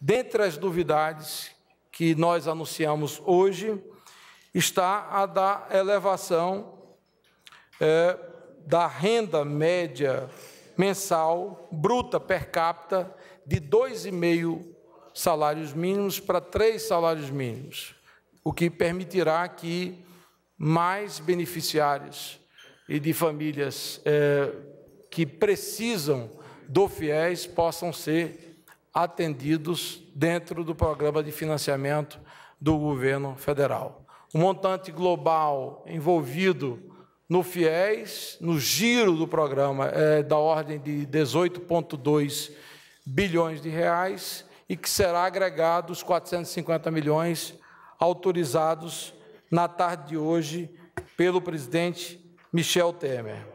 Dentre as novidades que nós anunciamos hoje, está a da elevação é, da renda média mensal bruta per capita de 2,5 salários mínimos para três salários mínimos, o que permitirá que mais beneficiários e de famílias é, que precisam do FIES possam ser atendidos dentro do programa de financiamento do governo federal. O montante global envolvido no FIES, no giro do programa, é da ordem de 18,2 bilhões de reais e que será agregado os 450 milhões autorizados na tarde de hoje pelo presidente Michel Temer.